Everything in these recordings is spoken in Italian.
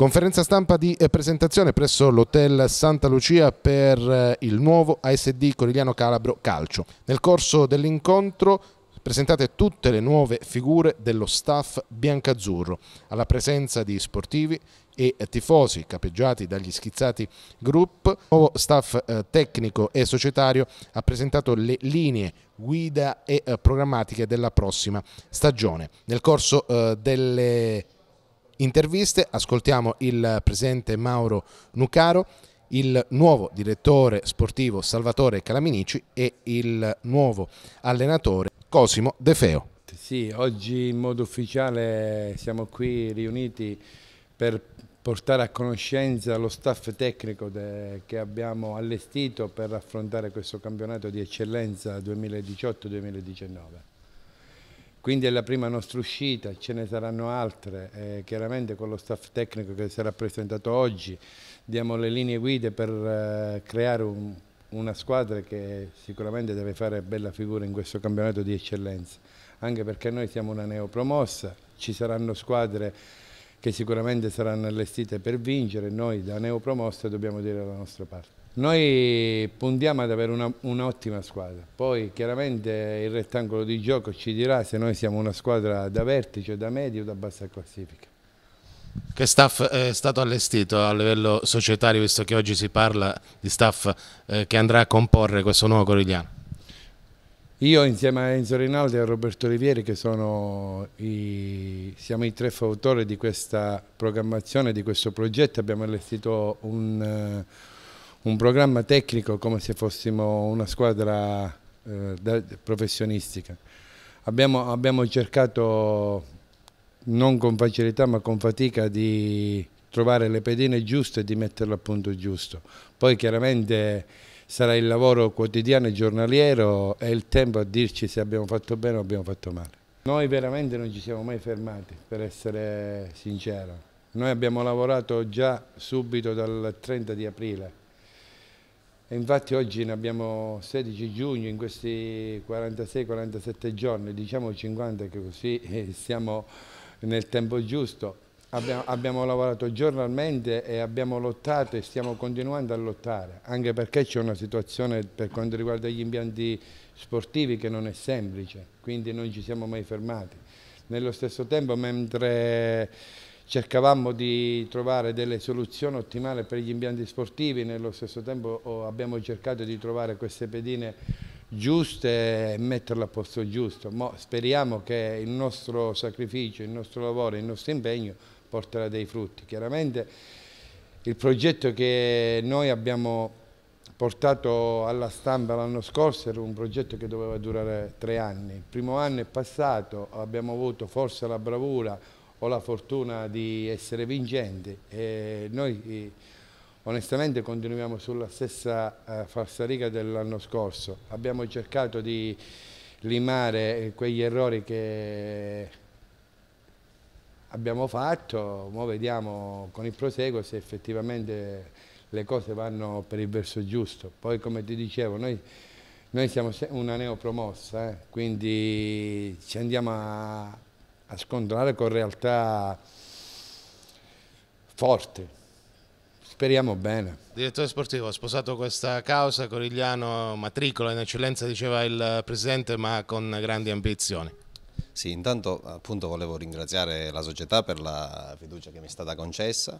Conferenza stampa di eh, presentazione presso l'Hotel Santa Lucia per eh, il nuovo ASD Corigliano Calabro Calcio. Nel corso dell'incontro presentate tutte le nuove figure dello staff biancazzurro, alla presenza di sportivi e tifosi capeggiati dagli schizzati group. Il nuovo staff eh, tecnico e societario ha presentato le linee guida e programmatiche della prossima stagione. Nel corso delle interviste. Ascoltiamo il presidente Mauro Nucaro, il nuovo direttore sportivo Salvatore Calaminici e il nuovo allenatore Cosimo De Feo. Sì, oggi in modo ufficiale siamo qui riuniti per portare a conoscenza lo staff tecnico che abbiamo allestito per affrontare questo campionato di eccellenza 2018-2019. Quindi è la prima nostra uscita, ce ne saranno altre, eh, chiaramente con lo staff tecnico che sarà presentato oggi diamo le linee guida per eh, creare un, una squadra che sicuramente deve fare bella figura in questo campionato di eccellenza, anche perché noi siamo una neopromossa, ci saranno squadre che sicuramente saranno allestite per vincere, noi da neopromossa dobbiamo dire la nostra parte. Noi puntiamo ad avere un'ottima un squadra, poi chiaramente il rettangolo di gioco ci dirà se noi siamo una squadra da vertice, da medio o da bassa classifica. Che staff eh, è stato allestito a livello societario, visto che oggi si parla di staff eh, che andrà a comporre questo nuovo Corigliano? Io insieme a Enzo Rinaldi e a Roberto Rivieri, che i, siamo i tre fautori di questa programmazione, di questo progetto, abbiamo allestito un eh, un programma tecnico come se fossimo una squadra eh, professionistica. Abbiamo, abbiamo, cercato, non con facilità ma con fatica, di trovare le pedine giuste e di metterle a punto giusto. Poi chiaramente sarà il lavoro quotidiano e giornaliero e il tempo a dirci se abbiamo fatto bene o abbiamo fatto male. Noi veramente non ci siamo mai fermati, per essere sincero. Noi abbiamo lavorato già subito dal 30 di aprile e infatti oggi ne abbiamo 16 giugno, in questi 46-47 giorni, diciamo 50 che così eh, siamo nel tempo giusto. Abbiamo, abbiamo, lavorato giornalmente e abbiamo lottato e stiamo continuando a lottare, anche perché c'è una situazione per quanto riguarda gli impianti sportivi che non è semplice, quindi non ci siamo mai fermati. Nello stesso tempo, mentre cercavamo di trovare delle soluzioni ottimali per gli impianti sportivi, nello stesso tempo oh, abbiamo cercato di trovare queste pedine giuste e metterle a posto giusto. Ma speriamo che il nostro sacrificio, il nostro lavoro, il nostro impegno porterà dei frutti. Chiaramente il progetto che noi abbiamo portato alla stampa l'anno scorso era un progetto che doveva durare tre anni. Il primo anno è passato, abbiamo avuto forse la bravura ho la fortuna di essere vincente e noi eh, onestamente continuiamo sulla stessa eh, falsariga dell'anno scorso. Abbiamo cercato di limare eh, quegli errori che abbiamo fatto, ora vediamo con il proseguo se effettivamente le cose vanno per il verso giusto. Poi come ti dicevo, noi, noi siamo una neopromossa, eh? quindi ci andiamo a a scontrare con realtà forti. Speriamo bene. Direttore sportivo, ha sposato questa causa, Corigliano matricola in eccellenza, diceva il Presidente, ma con grandi ambizioni. Sì, intanto appunto volevo ringraziare la società per la fiducia che mi è stata concessa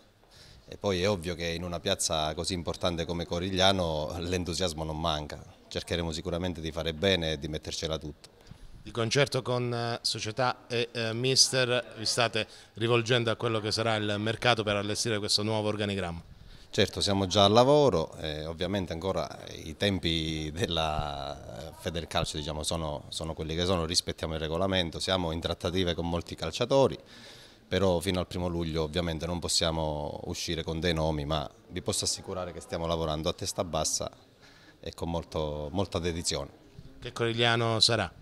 e poi è ovvio che in una piazza così importante come Corigliano l'entusiasmo non manca, cercheremo sicuramente di fare bene e di mettercela tutta. Di concerto con eh, società e eh, mister vi state rivolgendo a quello che sarà il mercato per allestire questo nuovo organigramma? Certo, siamo già al lavoro, eh, ovviamente ancora i tempi della eh, Federcalcio diciamo, sono, sono quelli che sono, rispettiamo il regolamento, siamo in trattative con molti calciatori, però fino al primo luglio ovviamente non possiamo uscire con dei nomi, ma vi posso assicurare che stiamo lavorando a testa bassa e con molto, molta dedizione. Che Corigliano sarà?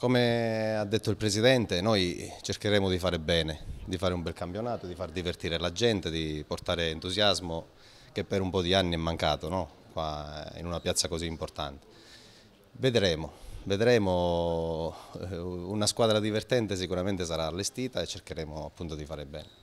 Come ha detto il Presidente, noi cercheremo di fare bene, di fare un bel campionato, di far divertire la gente, di portare entusiasmo che per un po' di anni è mancato no? Qua in una piazza così importante. Vedremo, vedremo, eh, una squadra divertente sicuramente sarà allestita e cercheremo appunto di fare bene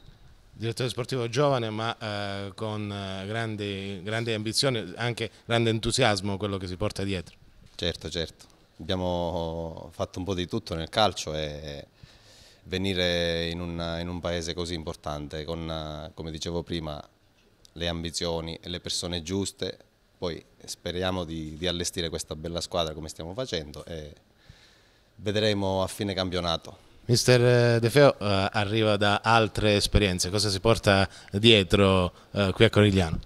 direttore sportivo giovane ma eh, con eh, grandi, grandi ambizioni, anche grande entusiasmo quello che si porta dietro. Certo, certo abbiamo fatto un po' di tutto nel calcio e venire in un, in un paese così importante con, come dicevo prima, le ambizioni e le persone giuste, poi speriamo di, di allestire questa bella squadra come stiamo facendo e vedremo a fine campionato. Mister eh, De Feo eh, arriva da altre esperienze, cosa si porta dietro eh, qui a Corigliano?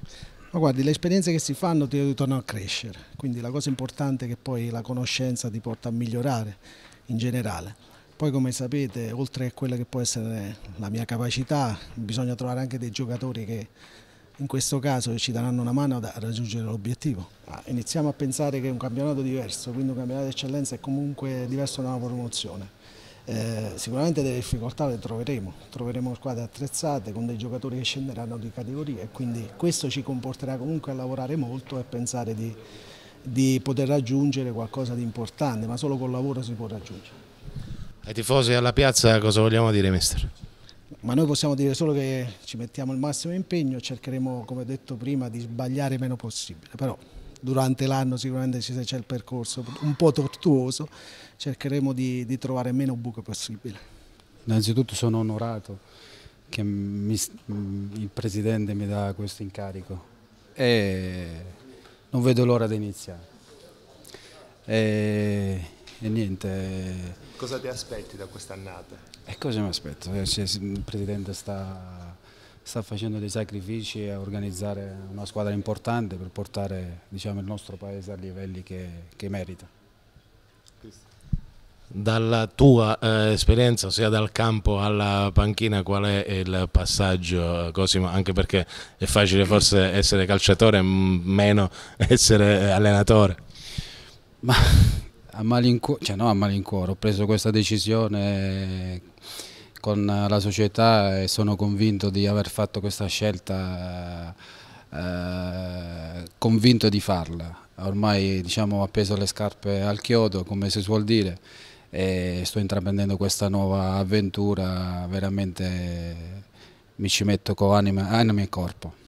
Ma guardi, le esperienze che si fanno ti tornano a crescere, quindi la cosa importante è che poi la conoscenza ti porta a migliorare in generale. Poi come sapete, oltre a quella che può essere la mia capacità, bisogna trovare anche dei giocatori che in questo caso ci daranno una mano a raggiungere l'obiettivo. Iniziamo a pensare che è un campionato diverso, quindi un campionato di eccellenza è comunque diverso da una promozione. Eh, sicuramente delle difficoltà le troveremo, troveremo squadre attrezzate con dei giocatori che scenderanno di categoria e quindi questo ci comporterà comunque a lavorare molto e pensare di, di poter raggiungere qualcosa di importante, ma solo col lavoro si può raggiungere. Ai tifosi alla piazza cosa vogliamo dire mister? Ma noi possiamo dire solo che ci mettiamo il massimo impegno, e cercheremo come detto prima di sbagliare il meno possibile, però durante l'anno sicuramente c'è il percorso un po' tortuoso, cercheremo di, di trovare meno buche possibile. Innanzitutto sono onorato che mi, il Presidente mi dà questo incarico e non vedo l'ora di iniziare. E, e niente. Cosa ti aspetti da quest'annata? E cosa mi aspetto? Eh, il Presidente sta sta facendo dei sacrifici a organizzare una squadra importante per portare diciamo, il nostro paese a livelli che, che merita. Dalla tua eh, esperienza, sia dal campo alla panchina, qual è il passaggio, Cosimo? Anche perché è facile forse essere calciatore, meno essere allenatore. Ma a malincuore, cioè no a malincuore, ho preso questa decisione con eh, la società e sono convinto di aver fatto questa scelta, eh, convinto di farla. Ormai diciamo, ho appeso le scarpe al chiodo, come si suol dire, e sto intraprendendo questa nuova avventura, veramente mi ci metto con anima, anima e corpo.